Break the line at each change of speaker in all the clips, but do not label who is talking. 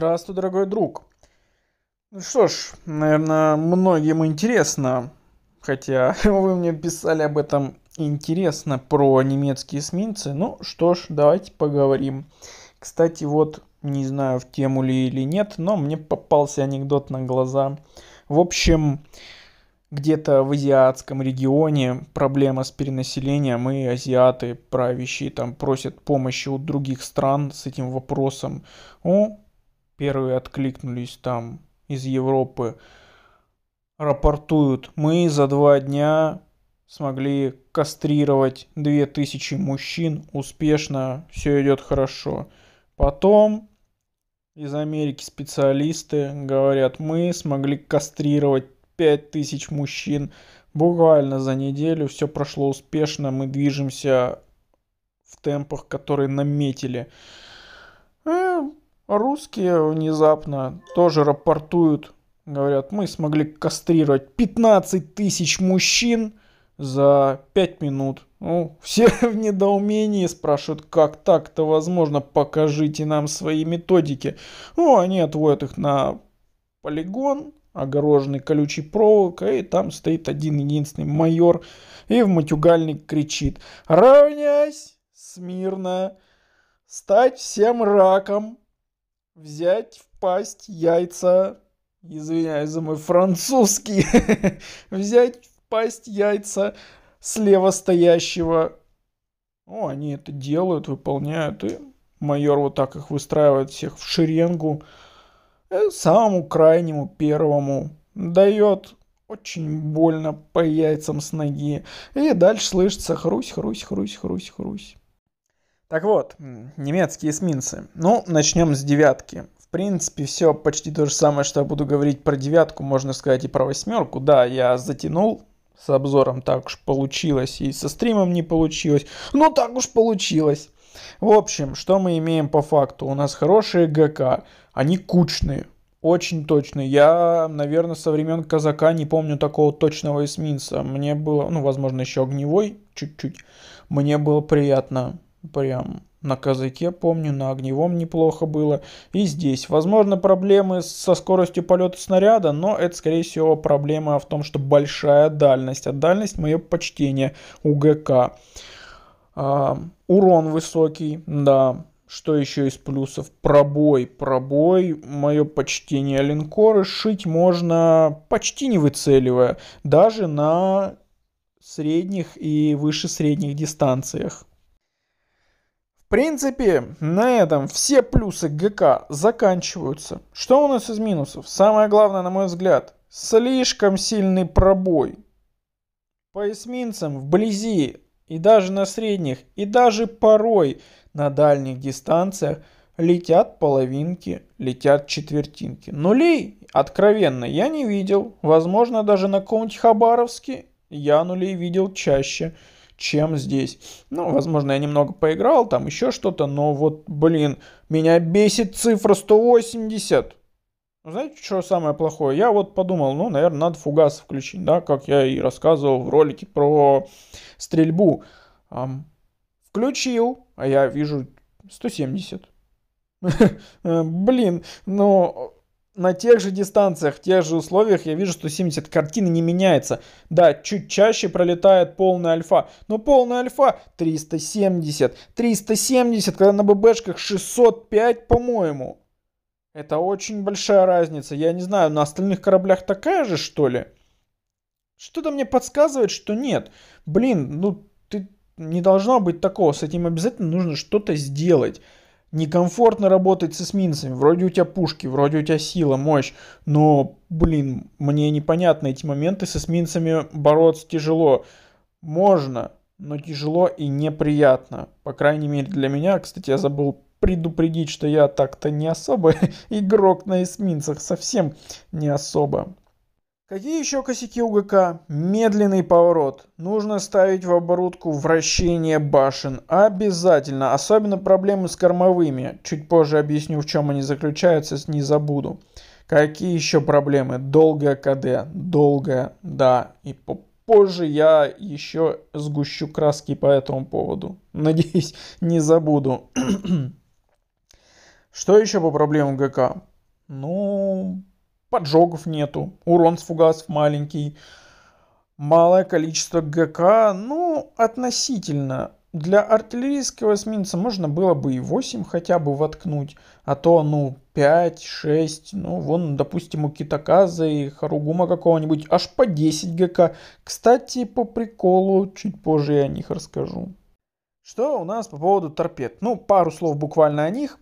Здравствуй, дорогой друг. Ну что ж, наверное, многим интересно, хотя вы мне писали об этом интересно про немецкие эсминцы. Ну что ж, давайте поговорим. Кстати, вот не знаю, в тему ли или нет, но мне попался анекдот на глаза. В общем, где-то в азиатском регионе проблема с перенаселением, и азиаты, правящие, там просят помощи у других стран с этим вопросом. Ну, первые откликнулись там из Европы, рапортуют, мы за два дня смогли кастрировать 2000 мужчин успешно, все идет хорошо. Потом из Америки специалисты говорят, мы смогли кастрировать 5000 мужчин буквально за неделю, все прошло успешно, мы движемся в темпах, которые наметили. Русские внезапно тоже рапортуют, говорят, мы смогли кастрировать 15 тысяч мужчин за 5 минут. Ну, все в недоумении спрашивают, как так-то возможно, покажите нам свои методики. Ну, они отводят их на полигон, огороженный колючей проволокой, и там стоит один единственный майор и в матюгальник кричит «Равнясь! Смирно! Стать всем раком! взять в пасть яйца, извиняюсь за мой французский, взять в пасть яйца слева стоящего. О, они это делают, выполняют, и майор вот так их выстраивает всех в шеренгу. И э, самому крайнему первому дает очень больно по яйцам с ноги. И дальше слышится хрусь, хрусь, хрусь, хрусь, хрусь. Так вот, немецкие эсминцы. Ну, начнем с девятки. В принципе, все почти то же самое, что я буду говорить про девятку, можно сказать и про восьмерку. Да, я затянул с обзором, так уж получилось, и со стримом не получилось, но так уж получилось. В общем, что мы имеем по факту? У нас хорошие ГК, они кучные, очень точные. Я, наверное, со времен Казака не помню такого точного эсминца. Мне было, ну, возможно, еще огневой чуть-чуть. Мне было приятно Прям на казаке, помню, на огневом неплохо было. И здесь. Возможно, проблемы со скоростью полета снаряда, но это, скорее всего, проблема в том, что большая дальность. А дальность, мое почтение, УГК. А, урон высокий, да. Что еще из плюсов? Пробой. Пробой, мое почтение, линкоры шить можно почти не выцеливая. Даже на средних и выше средних дистанциях принципе, на этом все плюсы ГК заканчиваются. Что у нас из минусов? Самое главное, на мой взгляд, слишком сильный пробой. По эсминцам вблизи и даже на средних, и даже порой на дальних дистанциях летят половинки, летят четвертинки. Нулей, откровенно, я не видел. Возможно, даже на каком-нибудь Хабаровске я нулей видел чаще чем здесь. Ну, возможно, я немного поиграл, там еще что-то, но вот, блин, меня бесит цифра 180. Ну, знаете, что самое плохое? Я вот подумал, ну, наверное, надо фугас включить, да, как я и рассказывал в ролике про стрельбу. включил, а я вижу 170. Блин, но ну, на тех же дистанциях, в тех же условиях я вижу, что 70 картины не меняется. Да, чуть чаще пролетает полная альфа, но полная альфа 370. 370, когда на ББшках 605, по-моему. Это очень большая разница. Я не знаю, на остальных кораблях такая же, что ли? Что-то мне подсказывает, что нет. Блин, ну ты не должно быть такого. С этим обязательно нужно что-то сделать. Некомфортно работать с эсминцами. Вроде у тебя пушки, вроде у тебя сила, мощь. Но, блин, мне непонятны эти моменты. С эсминцами бороться тяжело. Можно, но тяжело и неприятно. По крайней мере для меня. Кстати, я забыл предупредить, что я так-то не особо игрок на эсминцах. Совсем не особо. Какие еще косяки у ГК? Медленный поворот. Нужно ставить в оборудку вращение башен. Обязательно. Особенно проблемы с кормовыми. Чуть позже объясню, в чем они заключаются, не забуду. Какие еще проблемы? Долгая КД. долгая. да. И позже я еще сгущу краски по этому поводу. Надеюсь, не забуду. Что еще по проблемам ГК? Ну, поджогов нету, урон с фугасов маленький, малое количество ГК, ну, относительно. Для артиллерийского эсминца можно было бы и 8 хотя бы воткнуть, а то, ну, 5, 6, ну, вон, допустим, у Китаказа и Харугума какого-нибудь аж по 10 ГК. Кстати, по приколу, чуть позже я о них расскажу. Что у нас по поводу торпед? Ну, пару слов буквально о них.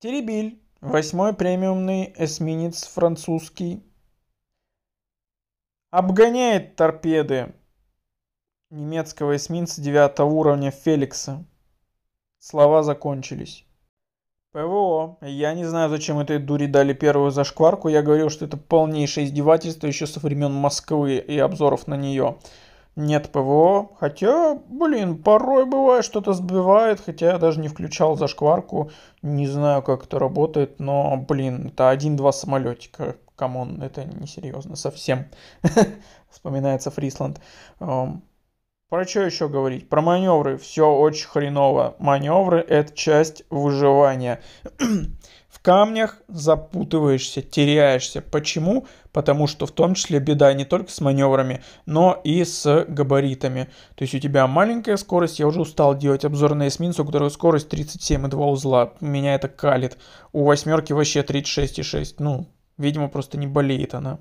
Теребиль Восьмой премиумный эсминец французский. Обгоняет торпеды немецкого эсминца девятого уровня Феликса. Слова закончились. ПВО. Я не знаю, зачем этой дури дали первую зашкварку. Я говорил, что это полнейшее издевательство еще со времен Москвы и обзоров на нее нет ПВО. Хотя, блин, порой бывает что-то сбивает, хотя я даже не включал зашкварку. Не знаю, как это работает, но, блин, это один-два самолетика. Камон, это несерьезно совсем. Вспоминается Фрисланд. Про что еще говорить? Про маневры. Все очень хреново. Маневры — это часть выживания. камнях запутываешься, теряешься. Почему? Потому что в том числе беда не только с маневрами, но и с габаритами. То есть у тебя маленькая скорость, я уже устал делать обзор на эсминцу, у которого скорость 37,2 узла. Меня это калит. У восьмерки вообще 36,6. Ну, видимо, просто не болеет она.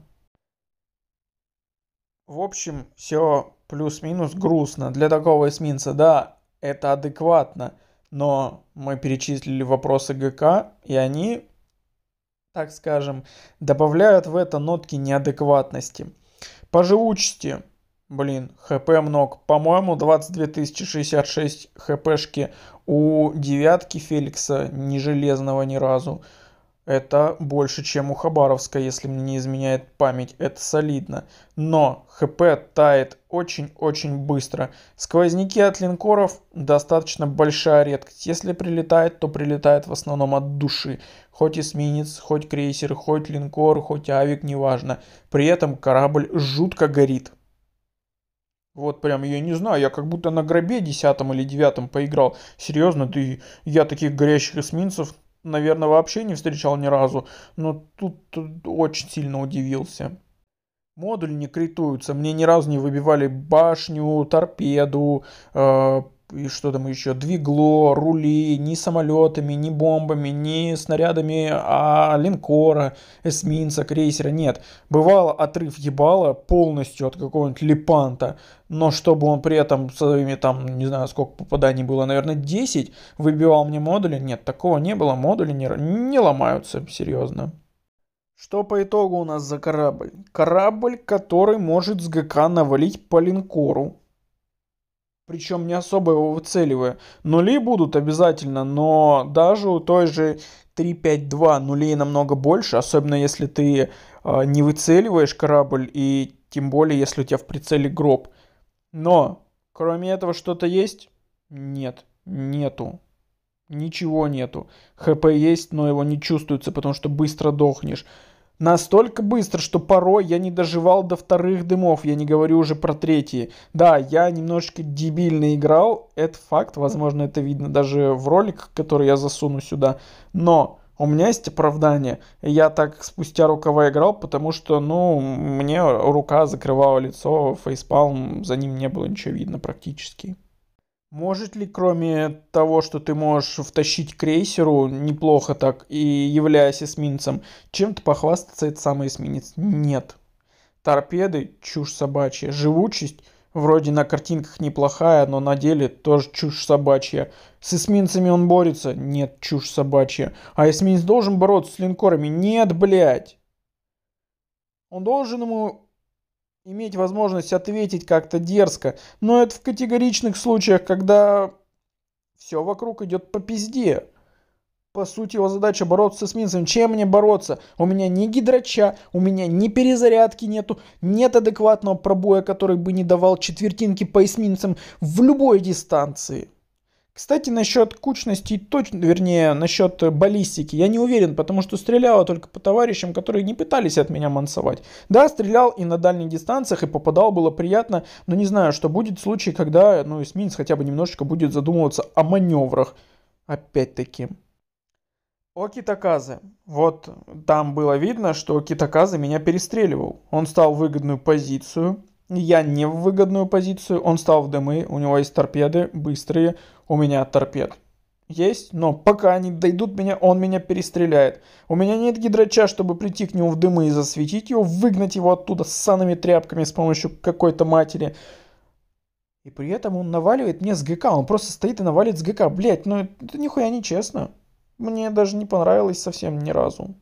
В общем, все плюс-минус грустно. Для такого эсминца, да, это адекватно но мы перечислили вопросы ГК, и они, так скажем, добавляют в это нотки неадекватности. По живучести, блин, хп много. По-моему, 22 066 хпшки у девятки Феликса, не железного ни разу. Это больше, чем у Хабаровска, если мне не изменяет память, это солидно. Но ХП тает очень-очень быстро. Сквозняки от линкоров достаточно большая редкость. Если прилетает, то прилетает в основном от души. Хоть эсминец, хоть крейсер, хоть линкор, хоть авик, неважно. При этом корабль жутко горит. Вот прям, я не знаю, я как будто на грабе десятом или девятом поиграл. Серьезно, ты, я таких горящих эсминцев наверное, вообще не встречал ни разу, но тут очень сильно удивился. Модуль не критуется, мне ни разу не выбивали башню, торпеду, э, и что там еще, двигло, рули, ни самолетами, ни бомбами, ни снарядами а линкора, эсминца, крейсера, нет. Бывало отрыв ебала полностью от какого-нибудь липанта, но чтобы он при этом своими там, не знаю, сколько попаданий было, наверное, 10, выбивал мне модули, нет, такого не было, модули не, не ломаются, серьезно. Что по итогу у нас за корабль? Корабль, который может с ГК навалить по линкору, причем не особо его выцеливая. Нули будут обязательно, но даже у той же 3-5-2 нулей намного больше, особенно если ты э, не выцеливаешь корабль и тем более, если у тебя в прицеле гроб. Но, кроме этого, что-то есть? Нет, нету. Ничего нету. ХП есть, но его не чувствуется, потому что быстро дохнешь настолько быстро, что порой я не доживал до вторых дымов, я не говорю уже про третьи. Да, я немножечко дебильно играл, это факт, возможно, это видно даже в роликах, который я засуну сюда, но... У меня есть оправдание. Я так спустя рукава играл, потому что, ну, мне рука закрывала лицо, фейспалм, за ним не было ничего видно практически. Может ли, кроме того, что ты можешь втащить крейсеру неплохо так и являясь эсминцем, чем-то похвастаться этот самый эсминец? Нет. Торпеды – чушь собачья. Живучесть – вроде на картинках неплохая, но на деле тоже чушь собачья. С эсминцами он борется? Нет, чушь собачья. А эсминец должен бороться с линкорами? Нет, блядь. Он должен ему иметь возможность ответить как-то дерзко. Но это в категоричных случаях, когда все вокруг идет по пизде. По сути, его задача бороться с минусом. Чем мне бороться? У меня ни гидрача, у меня ни перезарядки нету, нет адекватного пробоя, который бы не давал четвертинки по эсминцам в любой дистанции. Кстати, насчет кучности, точно, вернее, насчет э, баллистики, я не уверен, потому что стреляла только по товарищам, которые не пытались от меня мансовать. Да, стрелял и на дальних дистанциях, и попадал, было приятно, но не знаю, что будет в случае, когда, ну, эсминец хотя бы немножечко будет задумываться о маневрах. Опять-таки. О Китаказе. Вот там было видно, что Китаказе меня перестреливал. Он стал в выгодную позицию, я не в выгодную позицию, он стал в дымы, у него есть торпеды, быстрые, у меня торпед есть, но пока они дойдут меня, он меня перестреляет. У меня нет гидрача, чтобы прийти к нему в дымы и засветить его, выгнать его оттуда с саными тряпками с помощью какой-то матери. И при этом он наваливает мне с ГК, он просто стоит и навалит с ГК. Блять, ну это нихуя не честно. Мне даже не понравилось совсем ни разу.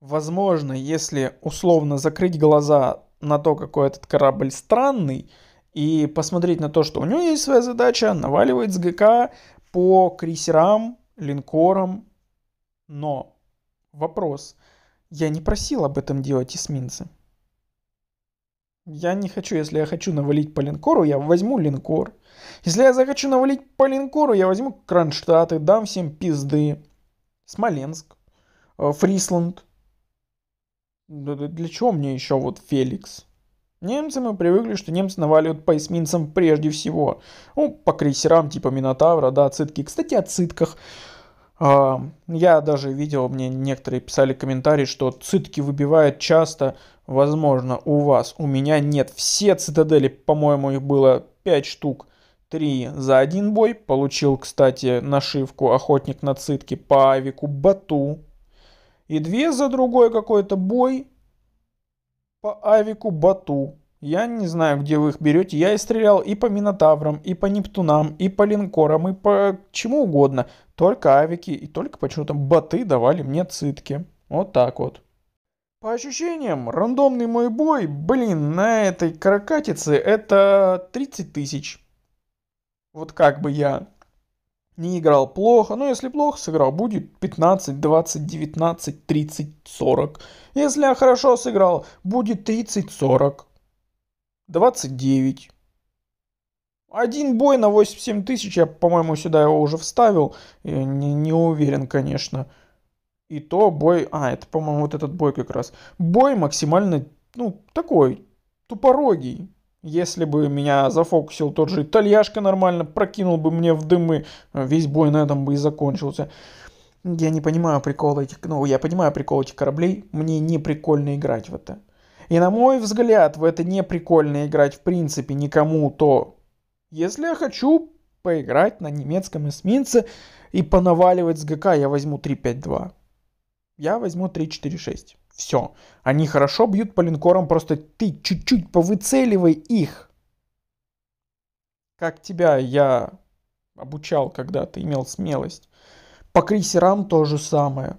Возможно, если условно закрыть глаза на то, какой этот корабль странный, и посмотреть на то, что у него есть своя задача, наваливает с ГК по крейсерам, линкорам. Но вопрос. Я не просил об этом делать эсминцы. Я не хочу, если я хочу навалить по линкору, я возьму линкор. Если я захочу навалить по линкору, я возьму Кронштадт и дам всем пизды. Смоленск, э, Фрисланд, для чего мне еще вот Феликс? Немцы мы привыкли, что немцы наваливают по эсминцам прежде всего. Ну, по крейсерам типа Минотавра, да, цитки. Кстати, о цитках. А, я даже видел, мне некоторые писали комментарии, что цитки выбивают часто, возможно, у вас. У меня нет. Все цитадели, по-моему, их было 5 штук. 3 за один бой. Получил, кстати, нашивку «Охотник на цитки» по авику Бату. И две за другой какой-то бой по авику Бату. Я не знаю, где вы их берете. Я и стрелял и по Минотаврам, и по Нептунам, и по линкорам, и по чему угодно. Только авики и только почему-то боты давали мне цитки. Вот так вот. По ощущениям, рандомный мой бой, блин, на этой каракатице это 30 тысяч. Вот как бы я не играл плохо. Но если плохо сыграл, будет 15, 20, 19, 30, 40. Если я хорошо сыграл, будет 30, 40, 29. Один бой на 87 тысяч, я, по-моему, сюда его уже вставил. не, не уверен, конечно. И то бой... А, это, по-моему, вот этот бой как раз. Бой максимально, ну, такой, тупорогий. Если бы меня зафокусил тот же итальяшка нормально, прокинул бы мне в дымы, э, весь бой на этом бы и закончился. Я не понимаю прикол этих, ну, я понимаю прикол этих кораблей, мне не прикольно играть в это. И на мой взгляд, в это не прикольно играть в принципе никому, то если я хочу поиграть на немецком эсминце и понаваливать с ГК, я возьму 3-5-2. Я возьму 3-4-6. Все. Они хорошо бьют по линкорам, просто ты чуть-чуть повыцеливай их. Как тебя я обучал, когда ты имел смелость. По крейсерам то же самое.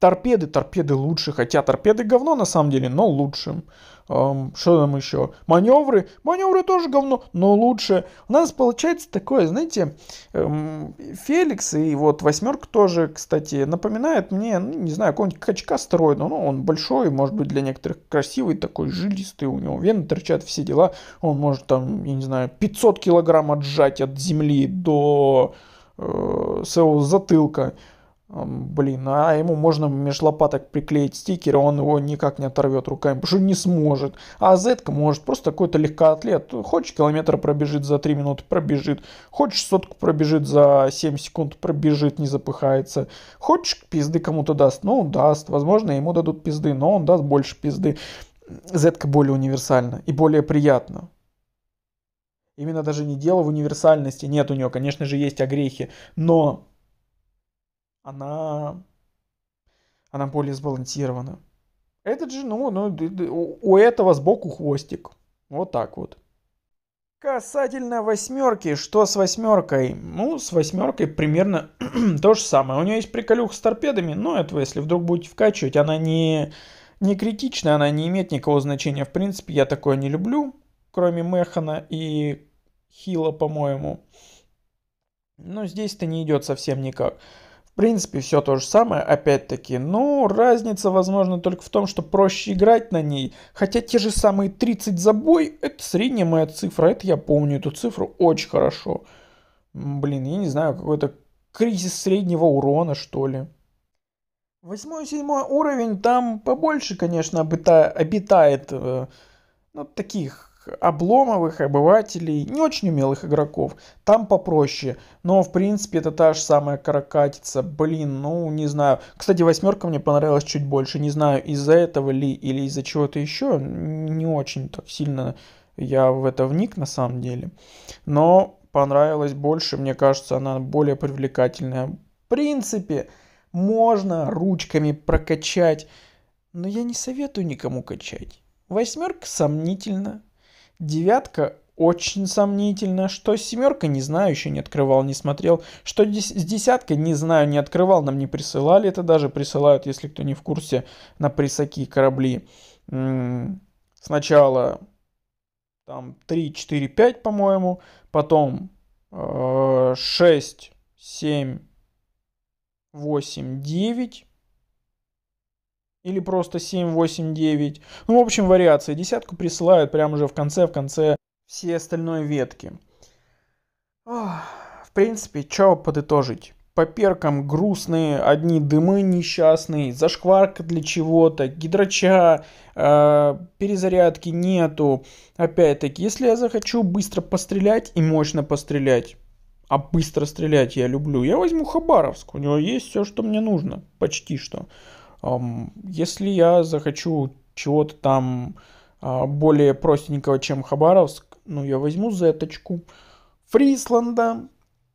Торпеды, торпеды лучше, хотя торпеды говно на самом деле, но лучше. Эм, что там еще? Маневры. Маневры тоже говно, но лучше. У нас получается такое, знаете, эм, Феликс и вот восьмерка тоже, кстати, напоминает мне, ну, не знаю, какого-нибудь качка стероида. Ну, он большой, может быть, для некоторых красивый, такой жилистый, у него вены торчат, все дела. Он может там, я не знаю, 500 килограмм отжать от земли до э, своего затылка. Блин, а ему можно меж лопаток приклеить стикер, он его никак не оторвет руками, потому что не сможет. А Зетка может, просто какой-то легкоатлет. Хочешь километр пробежит за 3 минуты, пробежит. Хочешь сотку пробежит за 7 секунд, пробежит, не запыхается. Хочешь пизды кому-то даст, ну даст. Возможно, ему дадут пизды, но он даст больше пизды. Зетка более универсальна и более приятна. Именно даже не дело в универсальности. Нет у нее, конечно же, есть огрехи, но она, она более сбалансирована. Этот же, ну, ну, у этого сбоку хвостик. Вот так вот. Касательно восьмерки, что с восьмеркой? Ну, с восьмеркой примерно то же самое. У нее есть приколюх с торпедами, но это если вдруг будете вкачивать, она не, не критична, она не имеет никакого значения. В принципе, я такое не люблю, кроме Механа и Хила, по-моему. Но здесь это не идет совсем никак. В принципе, все то же самое, опять-таки. Но ну, разница, возможно, только в том, что проще играть на ней. Хотя те же самые 30 за бой, это средняя моя цифра. Это я помню эту цифру очень хорошо. Блин, я не знаю, какой-то кризис среднего урона, что ли. Восьмой, и седьмой уровень, там побольше, конечно, обита... обитает э, ну, таких обломовых обывателей, не очень умелых игроков. Там попроще. Но, в принципе, это та же самая каракатица. Блин, ну, не знаю. Кстати, восьмерка мне понравилась чуть больше. Не знаю, из-за этого ли или из-за чего-то еще. Не очень так сильно я в это вник, на самом деле. Но понравилась больше. Мне кажется, она более привлекательная. В принципе, можно ручками прокачать. Но я не советую никому качать. Восьмерка сомнительно. Девятка очень сомнительно, что семерка не знаю, еще не открывал, не смотрел, что с десяткой не знаю, не открывал, нам не присылали, это даже присылают, если кто не в курсе, на присаки корабли. Сначала там 3, 4, 5, по-моему, потом 6, 7, 8, 9, или просто 7, 8, 9. Ну, в общем, вариации. Десятку присылают прямо уже в конце, в конце все остальные ветки. Ох, в принципе, что подытожить? По перкам грустные, одни дымы несчастные, зашкварка для чего-то, гидроча, э, перезарядки нету. Опять-таки, если я захочу быстро пострелять и мощно пострелять, а быстро стрелять я люблю, я возьму Хабаровск, у него есть все, что мне нужно, почти что. Если я захочу чего-то там а, более простенького, чем Хабаровск, ну, я возьму зеточку. Фрисланда.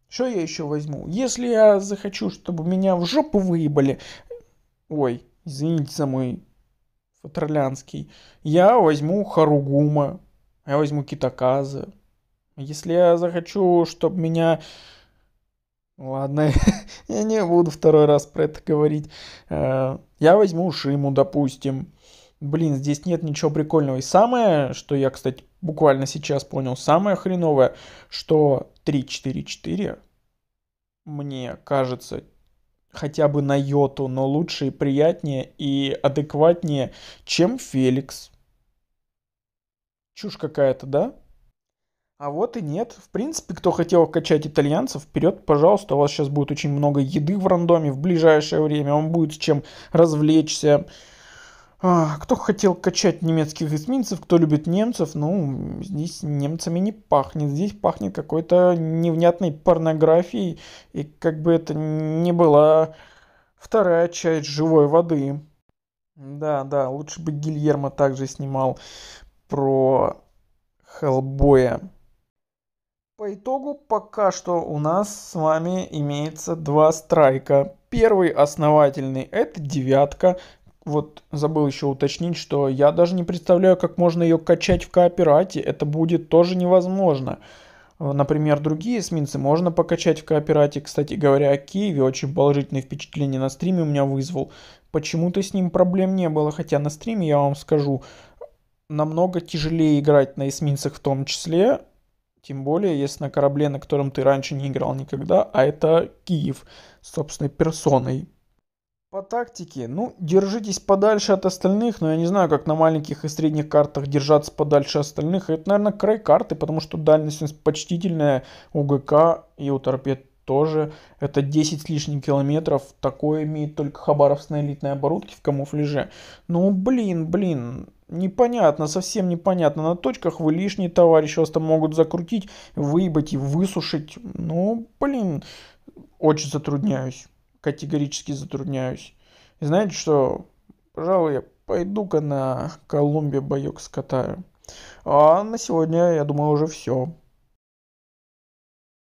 Что я еще возьму? Если я захочу, чтобы меня в жопу выебали... Ой, извините за мой фатерлянский. Я возьму Харугума. Я возьму Китаказа. Если я захочу, чтобы меня Ладно, я не буду второй раз про это говорить. Э, я возьму Шиму, допустим. Блин, здесь нет ничего прикольного. И самое, что я, кстати, буквально сейчас понял, самое хреновое, что 3-4-4 мне кажется хотя бы на йоту, но лучше и приятнее и адекватнее, чем Феликс. Чушь какая-то, да? А вот и нет. В принципе, кто хотел качать итальянцев, вперед, пожалуйста. У вас сейчас будет очень много еды в рандоме в ближайшее время. Вам будет с чем развлечься. А, кто хотел качать немецких эсминцев, кто любит немцев, ну, здесь немцами не пахнет. Здесь пахнет какой-то невнятной порнографией. И как бы это ни была вторая часть «Живой воды». Да, да, лучше бы Гильермо также снимал про Хеллбоя. По итогу пока что у нас с вами имеется два страйка. Первый основательный это девятка. Вот забыл еще уточнить, что я даже не представляю, как можно ее качать в кооперате. Это будет тоже невозможно. Например, другие эсминцы можно покачать в кооперате. Кстати говоря, о Киеве очень положительные впечатления на стриме у меня вызвал. Почему-то с ним проблем не было, хотя на стриме, я вам скажу, намного тяжелее играть на эсминцах в том числе, тем более, если на корабле, на котором ты раньше не играл никогда, а это Киев, собственной персоной. По тактике, ну, держитесь подальше от остальных, но я не знаю, как на маленьких и средних картах держаться подальше остальных. Это, наверное, край карты, потому что дальность у почтительная у ГК и у торпед тоже. Это 10 с лишним километров. Такое имеет только хабаровская элитная оборудки в камуфляже. Ну, блин, блин непонятно, совсем непонятно. На точках вы лишний товарищ, вас там могут закрутить, выебать и высушить. Ну, блин, очень затрудняюсь. Категорически затрудняюсь. И знаете что? Пожалуй, я пойду-ка на Колумбия боек скатаю. А на сегодня, я думаю, уже все.